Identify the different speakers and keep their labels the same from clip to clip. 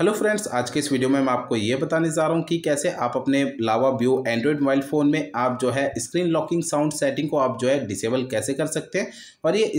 Speaker 1: hello friends आज के इस वीडियो में मैं आपको ये बताने जा रहा हूँ कि कैसे आप अपने Lava view Android mobile phone में आप जो है स्क्रीन लॉकिंग साउंड सेटिंग को आप जो है डिसेबल कैसे कर सकते हैं और ये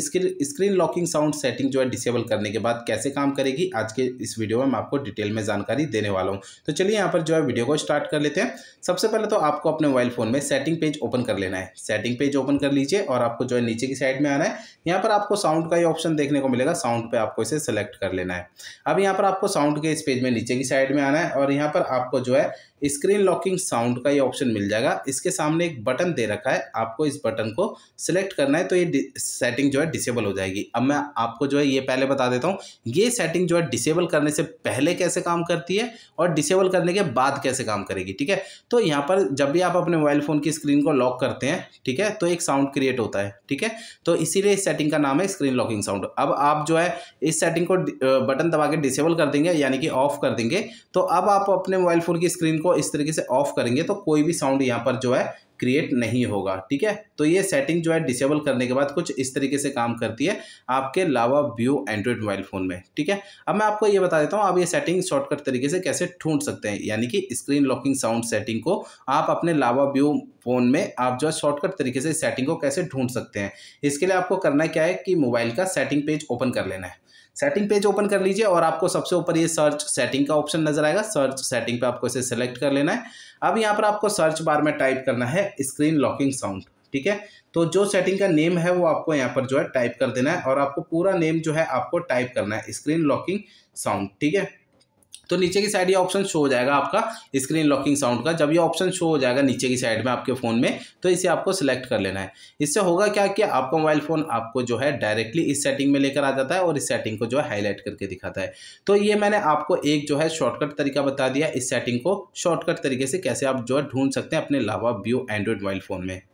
Speaker 1: स्क्रीन लॉकिंग साउंड सेटिंग जो है डिसेबल करने के बाद कैसे काम करेगी आज के इस वीडियो में मैं आपको डिटेल में जानकारी देने वाला हूँ तो चलिए यहाँ पर जो है वीडियो को स्टार्ट कर लेते हैं सबसे पहले तो आपको अपने मोबाइल फ़ोन में सेटिंग पेज ओपन कर लेना है सेटिंग पेज ओपन कर लीजिए और आपको जो है नीचे की साइड में आना है यहाँ पर आपको साउंड का ही ऑप्शन देखने को मिलेगा साउंड पर आपको इसे सेलेक्ट कर लेना है अब यहाँ पर आपको साउंड के पेज में नीचे की साइड में आना है और यहाँ पर आपको जो है स्क्रीन लॉकिंग साउंड का ये ऑप्शन मिल जाएगा इसके सामने एक बटन दे रखा है आपको इस बटन को सिलेक्ट करना है तो ये सेटिंग जो है डिसेबल हो जाएगी अब मैं आपको जो है ये पहले बता देता हूँ ये सेटिंग जो है डिसेबल करने से पहले कैसे काम करती है और डिसेबल करने के बाद कैसे काम करेगी ठीक है तो यहाँ पर जब भी आप अपने मोबाइल फ़ोन की स्क्रीन को लॉक करते हैं ठीक है तो एक साउंड क्रिएट होता है ठीक है तो इसीलिए इस सेटिंग का नाम है स्क्रीन लॉकिंग साउंड अब आप जो है इस सेटिंग को बटन दबा के डिसेबल कर देंगे यानी कि ऑफ कर देंगे तो अब आप अपने मोबाइल फ़ोन की स्क्रीन को इस तरीके से ऑफ करेंगे तो कोई भी साउंड यहाँ पर जो है क्रिएट नहीं होगा ठीक है तो ये सेटिंग जो है डिसेबल करने के बाद कुछ इस तरीके से काम करती है आपके Lava view Android mobile phone में ठीक है अब मैं आपको ये बता देता हूँ आप ये सेटिंग शॉर्टकट तरीके से कैसे ढूंढ सकते हैं यानी कि स्क्रीन लॉकिंग साउंड सेटिंग को आप अपने लावा व्यू फ़ोन में आप जो है शॉर्टकट तरीके से सेटिंग को कैसे ढूंढ सकते हैं इसके लिए आपको करना क्या है कि मोबाइल का सेटिंग पेज ओपन कर लेना है सेटिंग पेज ओपन कर लीजिए और आपको सबसे ऊपर ये सर्च सेटिंग का ऑप्शन नजर आएगा सर्च सेटिंग पे आपको इसे सेलेक्ट कर लेना है अब यहाँ पर आपको सर्च बार में टाइप करना है स्क्रीन लॉकिंग साउंड ठीक है तो जो सेटिंग का नेम है वो आपको यहाँ पर जो है टाइप कर देना है और आपको पूरा नेम जो है आपको टाइप करना है स्क्रीन लॉकिंग साउंड ठीक है तो नीचे की साइड ये ऑप्शन शो हो जाएगा आपका स्क्रीन लॉकिंग साउंड का जब ये ऑप्शन शो हो जाएगा नीचे की साइड में आपके फ़ोन में तो इसे आपको सिलेक्ट कर लेना है इससे होगा क्या कि आपका मोबाइल फ़ोन आपको जो है डायरेक्टली इस सेटिंग में लेकर आ जाता है और इस सेटिंग को जो है हाईलाइट करके दिखाता है तो ये मैंने आपको एक जो है शॉर्टकट तरीका बता दिया इस सेटिंग को शॉर्टकट तरीके से कैसे आप जो है ढूंढ सकते हैं अपने Lava view Android mobile phone में